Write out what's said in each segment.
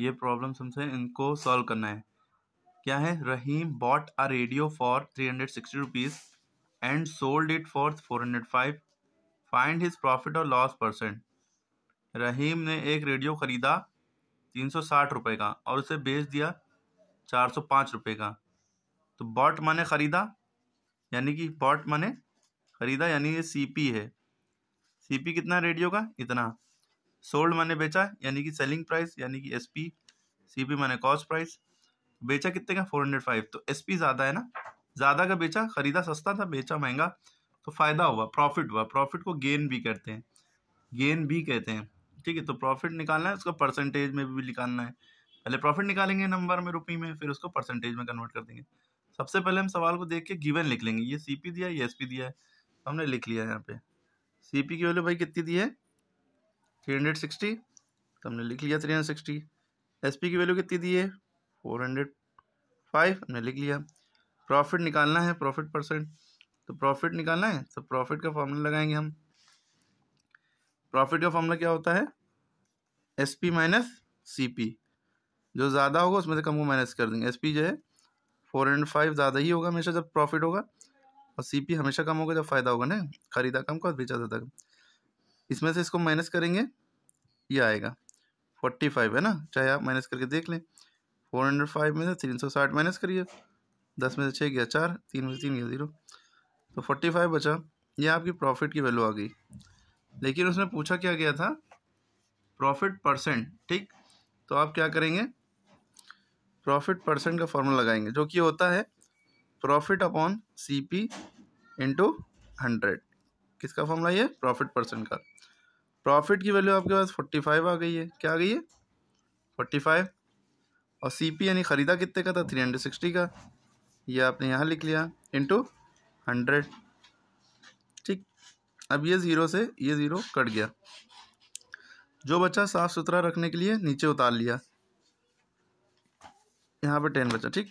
ये प्रॉब्लम हमसे इनको सॉल्व करना है क्या है Rahim bought a radio for three hundred sixty rupees and sold it for four hundred five find his profit और लॉस परसेंट रहीम ने एक रेडियो ख़रीदा तीन सौ साठ रुपये का और उसे बेच दिया चार सौ पाँच रुपये का तो बॉट माने ख़रीदा यानी कि बॉट माने ख़रीदा यानी ये सी पी है सी पी कितना रेडियो का इतना सोल्ड मैंने बेचा यानी कि सेलिंग प्राइस यानी कि एस पी सी पी मैंने कॉस्ट प्राइस बेचा कितने का फोर हंड्रेड फाइव तो एस पी ज़्यादा है ना ज़्यादा का बेचा खरीदा सस्ता था बेचा महंगा तो फ़ायदा हुआ प्रॉफिट हुआ प्रॉफिट को गेन भी कहते हैं गेन भी कहते हैं ठीक है तो प्रॉफिट निकालना है उसका परसेंटेज में भी निकालना है पहले प्रॉफिट निकालेंगे नंबर में रुपये में फिर उसको परसेंटेज में कन्वर्ट कर देंगे सबसे पहले हम सवाल को देख के गिवन लिख लेंगे ये सी पी दिया है ये एस पी दिया है हमने लिख लिया है यहाँ पे सी पी की वैल्यू भाई कितनी दी है थ्री हंड्रेड सिक्सटी तो हमने लिख लिया three hundred sixty S P की वैल्यू कितनी दी है फोर हंड्रेड फाइव हमने लिख लिया प्रॉफिट निकालना है प्रॉफिट परसेंट तो प्रॉफिट निकालना है तो प्रॉफिट का फॉर्मूला लगाएंगे हम प्रॉफिट का फॉर्मूला क्या होता है S P minus C P जो ज़्यादा होगा उसमें से कम को माइनस कर देंगे एस पी जो है फोर हंड्रेड फाइव ज़्यादा ही होगा हमेशा जब प्रॉफिट होगा और सी पी हमेशा कम होगा जब फ़ायदा होगा ना खरीदा कम का बेचा ज़्यादा कम इसमें से इसको माइनस करेंगे ये आएगा फोर्टी फाइव है ना चाहे आप माइनस करके देख लें फोर हंड्रेड फाइव में से तीन सौ साठ माइनस करिए दस में से छः गया चार तीन में से तीन गया ज़ीरो तो फोर्टी फाइव बचा ये आपकी प्रॉफिट की वैल्यू आ गई लेकिन उसमें पूछा क्या गया था प्रॉफिट परसेंट ठीक तो आप क्या करेंगे प्रॉफिट परसेंट का फॉर्मूला लगाएंगे जो कि होता है profit upon C P into hundred किसका फॉर्मूला ये प्रॉफिट परसेंट का प्रॉफिट की वैल्यू आपके पास फोर्टी फाइव आ गई है क्या आ गई है फोर्टी फाइव और सी पी यानी ख़रीदा कितने का था थ्री हंड्रेड सिक्सटी का ये आपने यहाँ लिख लिया इंटू हंड्रेड ठीक अब ये ज़ीरो से ये ज़ीरो कट गया जो बच्चा साफ़ सुथरा रखने के लिए नीचे उतार लिया यहाँ पर टेन बचा ठीक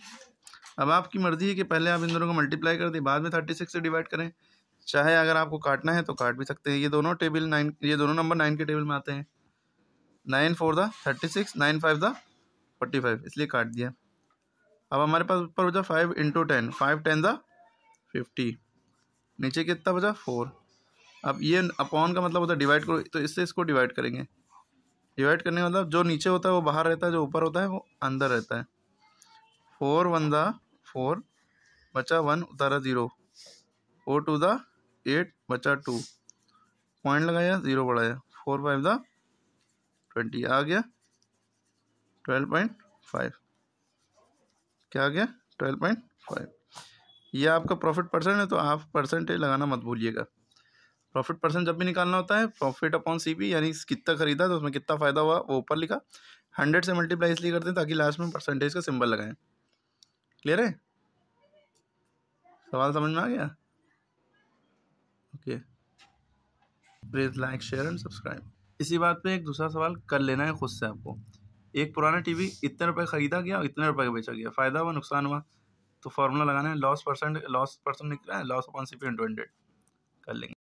अब आपकी मर्ज़ी है कि पहले आप इन दोनों को मल्टीप्लाई कर दें बाद में थर्टी सिक्स से डिवाइड करें चाहे अगर आपको काटना है तो काट भी सकते हैं ये दोनों टेबल नाइन ये दोनों नंबर नाइन के टेबल में आते हैं nine four the thirty six nine five the forty five इसलिए काट दिया अब हमारे पास ऊपर बचा five into ten five ten the fifty नीचे कितना बचा फोर अब ये अपॉन का मतलब होता है डिवाइड करो तो इससे इसको डिवाइड करेंगे डिवाइड करने का मतलब जो नीचे होता है वो बाहर रहता है जो ऊपर होता है वो अंदर रहता है फोर वन द फोर बचा वन उतारा zero four two the eight बचा टू पॉइंट लगाया ज़ीरो बढ़ाया फोर फाइव था ट्वेंटी आ गया ट्वेल्व पॉइंट फाइव क्या आ गया ट्वेल्व पॉइंट फाइव ये आपका प्रॉफिट परसेंट है तो आप परसेंटेज लगाना मत भूलिएगा प्रॉफिट परसेंट जब भी निकालना होता है प्रॉफिट अपॉन पी यानी कितना खरीदा तो उसमें कितना फ़ायदा हुआ वो ऊपर लिखा हंड्रेड से मल्टीप्लाई इसलिए करते हैं ताकि लास्ट में परसेंटेज का सिंबल लगाएं क्लियर है सवाल समझ में आ गया okay please like share and subscribe इसी बात पे एक दूसरा सवाल कर लेना है खुद से आपको एक पुराना टीवी इतने रुपए खरीदा गया और इतने रुपए का बेचा गया फ़ायदा हुआ नुकसान हुआ तो फार्मूला लगाना है लॉस परसेंट लॉस परसेंट निकला है लॉस अपॉन सी पी कर लेंगे